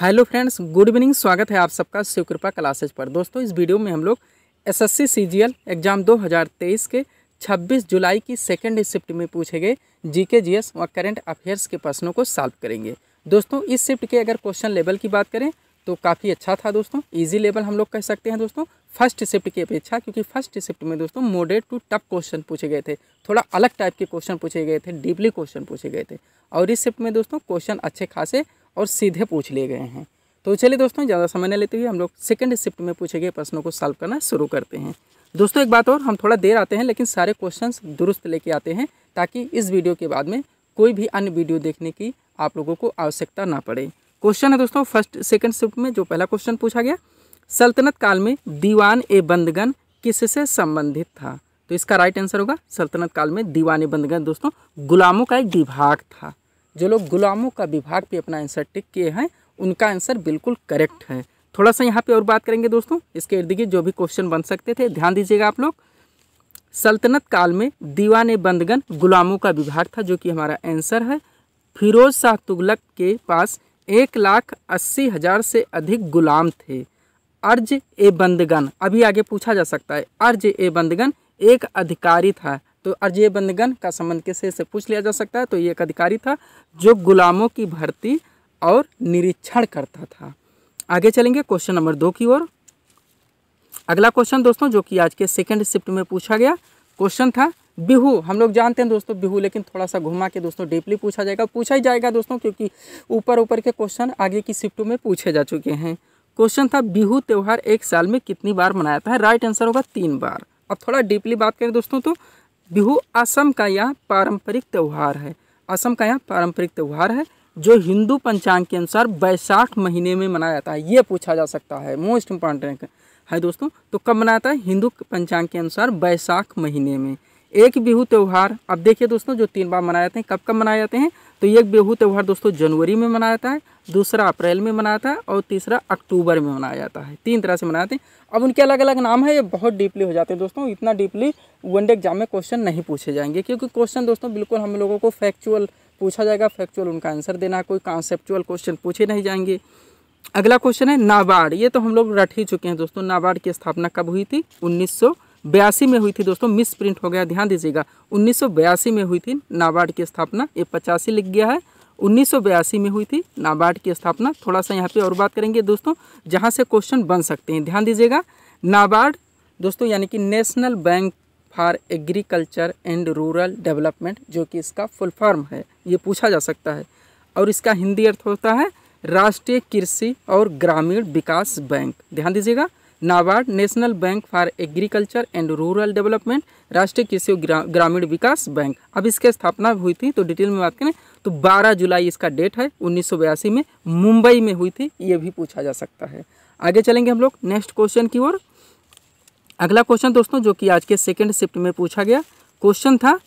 hello friends good evening स्वागत है आप सबका शिव कृपा क्लासेज पर दोस्तों इस वीडियो में हम लोग एसएससी सीजीएल एग्ज़ाम 2023 के 26 जुलाई की सेकेंड शिफ्ट में पूछे गए जीके जीएस और करंट अफेयर्स के प्रश्नों को सॉल्व करेंगे दोस्तों इस शिफ्ट के अगर क्वेश्चन लेवल की बात करें तो काफ़ी अच्छा था दोस्तों ईजी लेवल हम लोग कह सकते हैं दोस्तों फर्स्ट शिफ्ट की अपेक्षा क्योंकि फर्स्ट शिफ्ट में दोस्तों मोडेड टू टफ क्वेश्चन पूछे गए थे थोड़ा अलग टाइप के क्वेश्चन पूछे गए थे डीपली क्वेश्चन पूछे गए थे और इस शिफ्ट में दोस्तों क्वेश्चन अच्छे खासे और सीधे पूछ लिए गए हैं तो चलिए दोस्तों ज़्यादा समय नहीं लेते हुए हम लोग सेकेंड शिफ्ट में पूछे गए प्रश्नों को सॉल्व करना शुरू करते हैं दोस्तों एक बात और हम थोड़ा देर आते हैं लेकिन सारे क्वेश्चन दुरुस्त लेके आते हैं ताकि इस वीडियो के बाद में कोई भी अन्य वीडियो देखने की आप लोगों को आवश्यकता ना पड़े क्वेश्चन है दोस्तों फर्स्ट सेकंड शिफ्ट में जो पहला क्वेश्चन पूछा गया सल्तनत काल में दीवान ए बंदगन किससे संबंधित था तो इसका राइट आंसर होगा सल्तनत काल में दीवान ए बंदगन दोस्तों गुलामों का एक विभाग था जो लोग गुलामों का विभाग पे अपना आंसर टिक किए हैं उनका आंसर बिल्कुल करेक्ट है थोड़ा सा यहाँ पे और बात करेंगे दोस्तों इसके इर्द गिर्द जो भी क्वेश्चन बन सकते थे ध्यान दीजिएगा आप लोग सल्तनत काल में दीवान बंदगन गुलामों का विभाग था जो कि हमारा आंसर है फिरोज शाह तुगलक के पास एक लाख अस्सी हज़ार से अधिक गुलाम थे अर्ज ए बंदगन अभी आगे पूछा जा सकता है अर्ज ए बंदगन एक अधिकारी था तो अर्जी बंदगन का संबंध किससे से पूछ लिया जा सकता है तो ये एक अधिकारी था जो गुलामों की भर्ती और निरीक्षण करता था आगे चलेंगे क्वेश्चन नंबर दो की ओर अगला क्वेश्चन दोस्तों जो कि आज के सेकंड शिफ्ट में पूछा गया क्वेश्चन था बिहू हम लोग जानते हैं दोस्तों बिहू लेकिन थोड़ा सा घुमा के दोस्तों डीपली पूछा जाएगा पूछा ही जाएगा दोस्तों क्योंकि ऊपर ऊपर के क्वेश्चन आगे की शिफ्ट में पूछे जा चुके हैं क्वेश्चन था बिहू त्यौहार एक साल में कितनी बार मनाया जाता है राइट आंसर होगा तीन बार अब थोड़ा डीपली बात करें दोस्तों तो बिहू असम का यह पारंपरिक त्यौहार है असम का यह पारंपरिक त्यौहार है जो हिंदू पंचांग के अनुसार बैसाख महीने में मनाया जाता है ये पूछा जा सकता है मोस्ट इम्पॉर्टेंट है दोस्तों तो कब मनाया जाता है हिंदू पंचांग के अनुसार बैसाख महीने में एक बिहू त्यौहार अब देखिए दोस्तों जो तीन बार मनाए जाते हैं कब कब मनाए जाते हैं तो ये बेहू त्यौहार दोस्तों जनवरी में मनाया जाता है दूसरा अप्रैल में मनाया जाता है और तीसरा अक्टूबर में मनाया जाता है तीन तरह से मनाते हैं अब उनके अलग अलग नाम है ये बहुत डीपली हो जाते हैं दोस्तों इतना डीपली वनडे एग्जाम में क्वेश्चन नहीं पूछे जाएंगे क्योंकि क्वेश्चन दोस्तों बिल्कुल हम लोगों को फैक्चुअल पूछा जाएगा फैक्चुअल उनका आंसर देना कोई कॉन्सेप्चुअल क्वेश्चन पूछे नहीं जाएंगे अगला क्वेश्चन है नाबार्ड ये तो हम लोग रट ही चुके हैं दोस्तों नाबार्ड की स्थापना कब हुई थी उन्नीस बयासी में हुई थी दोस्तों मिस प्रिंट हो गया ध्यान दीजिएगा 1982 में हुई थी नाबार्ड की स्थापना ये पचासी लिख गया है 1982 में हुई थी नाबार्ड की स्थापना थोड़ा सा यहाँ पे और बात करेंगे दोस्तों जहाँ से क्वेश्चन बन सकते हैं ध्यान दीजिएगा नाबार्ड दोस्तों यानी कि National Bank for Agriculture and Rural Development जो कि इसका फुल फॉर्म है ये पूछा जा सकता है और इसका हिंदी अर्थ होता है राष्ट्रीय कृषि और ग्रामीण विकास बैंक ध्यान दीजिएगा NABARD National Bank for Agriculture and Rural Development राष्ट्रीय कृषि ग्रामीण विकास बैंक अब इसके स्थापना हुई थी तो डिटेल में बात करें तो 12 जुलाई इसका डेट है उन्नीस में मुंबई में हुई थी ये भी पूछा जा सकता है आगे चलेंगे हम लोग नेक्स्ट क्वेश्चन की ओर अगला क्वेश्चन दोस्तों जो कि आज के सेकेंड शिफ्ट में पूछा गया क्वेश्चन था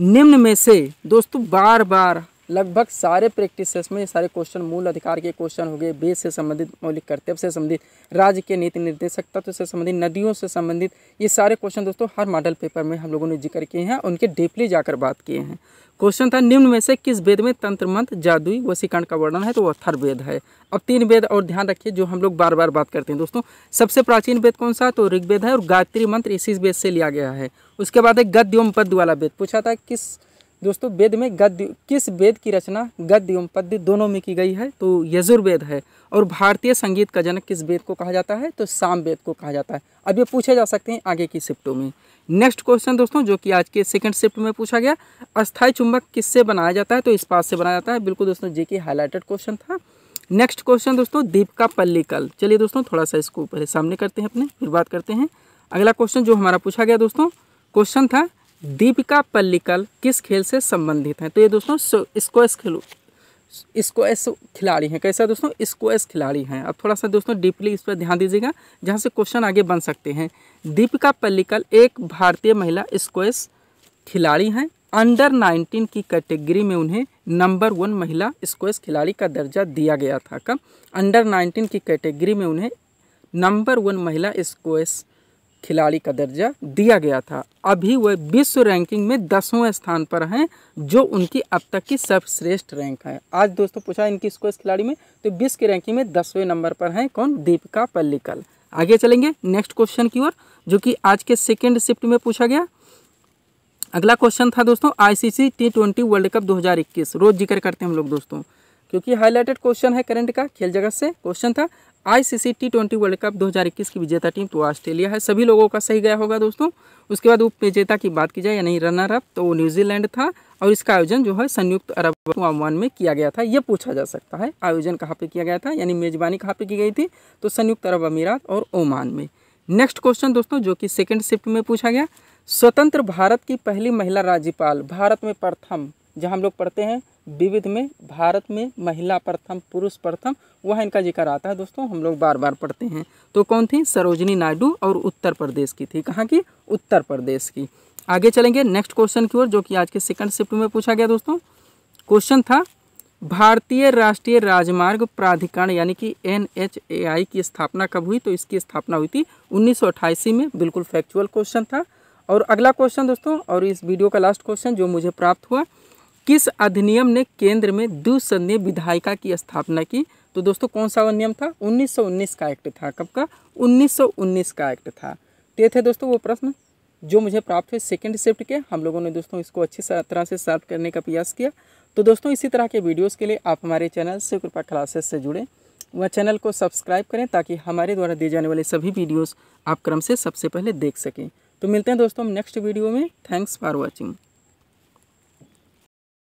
निम्न में से दोस्तों बार बार लगभग सारे प्रैक्टिस में सारे क्वेश्चन मूल अधिकार के क्वेश्चन हो गए बेस से संबंधित मौलिक कर्तव्य से संबंधित राज्य के नीति निर्देशक तत्व से संबंधित नदियों से संबंधित ये सारे क्वेश्चन दोस्तों हर मॉडल पेपर में हम लोगों ने जिक्र किए हैं उनके डीपली जाकर बात किए हैं क्वेश्चन था निम्न में से किस वेद में तंत्र मंत्र जादुई वसीकरण का वर्णन है तो वो अथर वेद है अब तीन वेद और ध्यान रखिए जो हम लोग बार बार बात करते हैं दोस्तों सबसे प्राचीन वेद कौन सा है तो ऋग्वेद है और गायत्री मंत्र इसी वेद से लिया गया है उसके बाद एक गद्योम पद पद्य वाला वेद पूछा था किस दोस्तों वेद में गद्य किस वेद की रचना गद्य एवं पद्य दोनों में की गई है तो यजुर्वेद है और भारतीय संगीत का जनक किस वेद को कहा जाता है तो साम वेद को कहा जाता है अब ये पूछे जा सकते हैं आगे की शिफ्टों में नेक्स्ट क्वेश्चन दोस्तों जो कि आज के सेकंड शिफ्ट में पूछा गया अस्थायी चुंबक किससे बनाया जाता है तो पास से बनाया जाता है बिल्कुल दोस्तों जे के हाईलाइटेड क्वेश्चन था नेक्स्ट क्वेश्चन दोस्तों दीपिका पल्लीकल चलिए दोस्तों थोड़ा सा इसको पहले सामने करते हैं अपने फिर बात करते हैं अगला क्वेश्चन जो हमारा पूछा गया दोस्तों क्वेश्चन था दीपिका पल्लिकल किस खेल से संबंधित हैं तो ये दोस्तों स्क्वेस खेलो स्क्वैश खिलाड़ी हैं कैसा दोस्तों स्क्वेस खिलाड़ी हैं अब थोड़ा सा दोस्तों डीपली इस पर ध्यान दीजिएगा जहाँ से क्वेश्चन आगे बन सकते हैं दीपिका पल्लिकल एक भारतीय महिला स्क्वेस खिलाड़ी हैं अंडर 19 की कैटेगरी में उन्हें नंबर वन महिला स्क्वेस खिलाड़ी का दर्जा दिया गया था कब अंडर 19 की कैटेगरी में उन्हें नंबर वन महिला स्क्वेस खिलाड़ी का दर्जा दिया गया था अभी वह विश्व रैंकिंग में दसवें स्थान पर हैं जो उनकी अब तक की सर्वश्रेष्ठ रैंक है आज दोस्तों पूछा इनकी स्कोर खिलाड़ी में तो विश्व की रैंकिंग में दसवें नंबर पर हैं कौन दीपिका पल्लिकल आगे चलेंगे नेक्स्ट क्वेश्चन की ओर जो कि आज के सेकेंड शिफ्ट में पूछा गया अगला क्वेश्चन था दोस्तों ICC T twenty World Cup दो रोज जिक्र करते हैं हम लोग दोस्तों क्योंकि हाईलाइटेड क्वेश्चन है करंट का खेल जगत से क्वेश्चन था ICC T twenty World Cup 2021 की विजेता टीम तो ऑस्ट्रेलिया है सभी लोगों का सही गया होगा दोस्तों उसके बाद उप विजेता की बात की जाए यानी रनर अप तो वो न्यूजीलैंड था और इसका आयोजन जो है संयुक्त अरब अमान में किया गया था ये पूछा जा सकता है आयोजन कहाँ पर किया गया था यानी मेजबानी कहाँ पर की गई थी तो संयुक्त अरब अमीरात और ओमान में नेक्स्ट क्वेश्चन दोस्तों जो कि सेकेंड शिफ्ट में पूछा गया स्वतंत्र भारत की पहली महिला राज्यपाल भारत में प्रथम जहाँ हम लोग पढ़ते हैं विविध में भारत में महिला प्रथम पुरुष प्रथम वह इनका जिक्र आता है दोस्तों हम लोग बार बार पढ़ते हैं तो कौन थी सरोजनी नायडू और उत्तर प्रदेश की थी कहाँ की उत्तर प्रदेश की आगे चलेंगे नेक्स्ट क्वेश्चन की ओर जो कि आज के सेकंड शिफ्ट में पूछा गया दोस्तों क्वेश्चन था भारतीय राष्ट्रीय राजमार्ग प्राधिकरण यानी कि एन की स्थापना कब हुई तो इसकी स्थापना हुई थी उन्नीस में बिल्कुल फैक्चुअल क्वेश्चन था और अगला क्वेश्चन दोस्तों और इस वीडियो का लास्ट क्वेश्चन जो मुझे प्राप्त हुआ किस अधिनियम ने केंद्र में द्विसदीय विधायिका की स्थापना की तो दोस्तों कौन सा अधिनियम था 1919 का एक्ट था कब का 1919 का एक्ट था तो ये थे दोस्तों वो प्रश्न जो मुझे प्राप्त हुए सेकेंड शिफ्ट के हम लोगों ने दोस्तों इसको अच्छी तरह से सॉल्व करने का प्रयास किया तो दोस्तों इसी तरह के वीडियोस के लिए आप हमारे चैनल से कृपा क्लासेस से जुड़ें वह चैनल को सब्सक्राइब करें ताकि हमारे द्वारा दिए जाने वाले सभी वीडियोस आप क्रम से सबसे पहले देख सकें तो मिलते हैं दोस्तों हम नेक्स्ट वीडियो में थैंक्स फॉर वॉचिंग